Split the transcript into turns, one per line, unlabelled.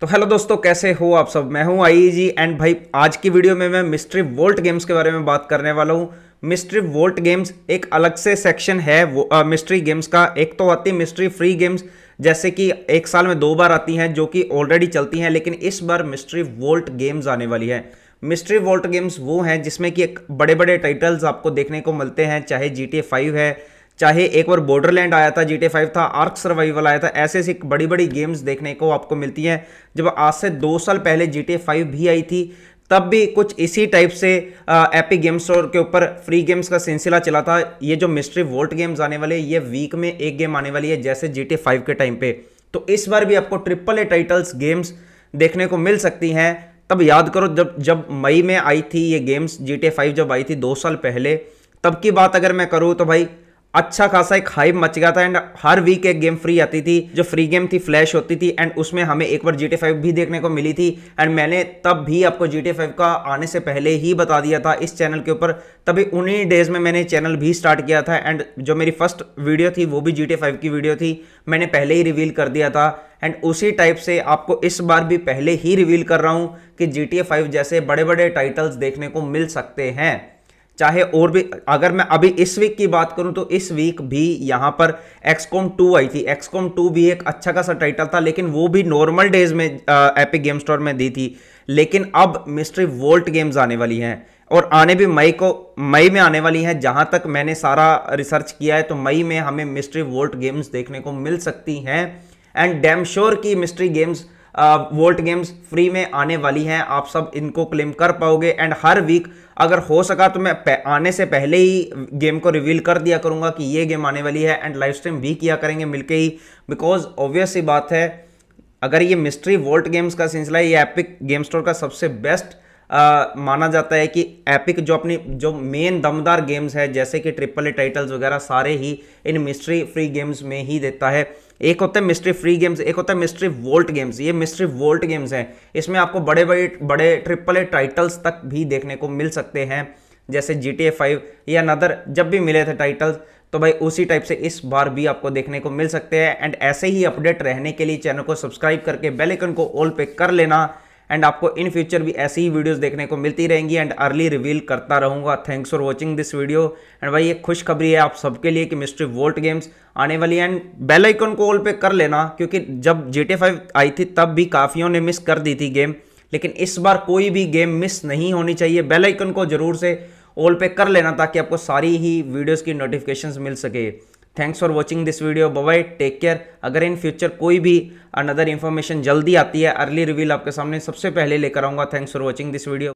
तो हेलो दोस्तों कैसे हो आप सब मैं हूं आई जी एंड भाई आज की वीडियो में मैं मिस्ट्री वोल्ट गेम्स के बारे में बात करने वाला हूं मिस्ट्री वोल्ट गेम्स एक अलग से सेक्शन है वो आ, मिस्ट्री गेम्स का एक तो आती है मिस्ट्री फ्री गेम्स जैसे कि एक साल में दो बार आती हैं जो कि ऑलरेडी चलती हैं लेकिन इस बार मिस्ट्री वोल्ट गेम्स आने वाली है मिस्ट्री वोल्ट गेम्स वो हैं जिसमें कि बड़े बड़े टाइटल्स आपको देखने को मिलते हैं चाहे जी टी फाइव है चाहे एक बार बॉर्डरलैंड आया था जी टी फाइव था आर्क सर्वाइवल आया था ऐसे ऐसी बड़ी बड़ी गेम्स देखने को आपको मिलती हैं जब आज से दो साल पहले जी टी फाइव भी आई थी तब भी कुछ इसी टाइप से एपी गेम्स स्टोर के ऊपर फ्री गेम्स का सिलसिला चला था ये जो मिस्ट्री वोल्ट गेम्स आने वाले ये वीक में एक गेम आने वाली है जैसे जी टी फाइव के टाइम पे तो इस बार भी आपको ट्रिपल ए टाइटल्स गेम्स देखने को मिल सकती हैं तब याद करो जब जब मई में आई थी ये गेम्स जी टी फाइव जब आई थी दो साल पहले तब की बात अगर मैं करूँ तो भाई अच्छा खासा एक हाइप मच गया था एंड हर वीक एक गेम फ्री आती थी जो फ्री गेम थी फ्लैश होती थी एंड उसमें हमें एक बार जी टी फाइव भी देखने को मिली थी एंड मैंने तब भी आपको जी टी फाइव का आने से पहले ही बता दिया था इस चैनल के ऊपर तभी उन्हीं डेज में मैंने चैनल भी स्टार्ट किया था एंड जो मेरी फर्स्ट वीडियो थी वो भी जी टी फाइव की वीडियो थी मैंने पहले ही रिवील कर दिया था एंड उसी टाइप से आपको इस बार भी पहले ही रिवील कर रहा हूँ कि जी टी फाइव जैसे बड़े बड़े टाइटल्स देखने को मिल सकते हैं चाहे और भी अगर मैं अभी इस वीक की बात करूं तो इस वीक भी यहाँ पर एक्सकॉम टू आई थी एक्सकॉम टू भी एक अच्छा खासा टाइटल था लेकिन वो भी नॉर्मल डेज में एपिक गेम स्टोर में दी थी लेकिन अब मिस्ट्री वोल्ट गेम्स आने वाली हैं और आने भी मई को मई में आने वाली हैं जहां तक मैंने सारा रिसर्च किया है तो मई में हमें मिस्ट्री वोल्ट गेम्स देखने को मिल सकती हैं एंड डैम श्योर की mystery games vault games free में आने वाली हैं आप सब इनको क्लेम कर पाओगे एंड हर वीक अगर हो सका तो मैं आने से पहले ही गेम को रिवील कर दिया करूँगा कि ये गेम आने वाली है एंड लाइव स्ट्रीम भी किया करेंगे मिलके ही बिकॉज ऑब्वियस ही बात है अगर ये मिस्ट्री वोल्ट गेम्स का सिलसिला ये एपिक गेम स्टोर का सबसे बेस्ट माना जाता है कि एपिक जो अपनी जो मेन दमदार गेम्स है जैसे कि ट्रिपल ए टाइटल्स वगैरह सारे ही इन मिस्ट्री फ्री गेम्स में ही देता है एक होता है मिस्ट्री फ्री गेम्स एक होता है मिस्ट्री वोल्ट गेम्स ये मिस्ट्री वोल्ट गेम्स हैं इसमें आपको बड़े बड़े बड़े ट्रिपल ए टाइटल्स तक भी देखने को मिल सकते हैं जैसे जी टी ए फाइव या नदर जब भी मिले थे टाइटल्स तो भाई उसी टाइप से इस बार भी आपको देखने को मिल सकते हैं एंड ऐसे ही अपडेट रहने के लिए चैनल को सब्सक्राइब करके बेल आइकन को ऑल पे कर लेना एंड आपको इन फ्यूचर भी ऐसी ही वीडियोस देखने को मिलती रहेंगी एंड अर्ली रिवील करता रहूँगा thanks for watching this video and भाई एक खुशखबरी है आप सबके लिए कि मिस्ट्री वोल्ट गेम्स आने वाली है एंड बेल आइकन को ऑल पे कर लेना क्योंकि जब जी टी फाइव आई थी तब भी काफ़ियों ने मिस कर दी थी गेम लेकिन इस बार कोई भी गेम मिस नहीं होनी चाहिए बेल आइकन को जरूर से ऑल पे कर लेना ताकि आपको सारी ही वीडियोज़ की नोटिफिकेशन मिल सके thanks for watching this video bye take care अगर इन फ्यूचर कोई भी अनदर इन्फॉर्मेशन जल्दी आती है अर्ली रिव्यूल आपके सामने सबसे पहले लेकर आऊँगा thanks for watching this video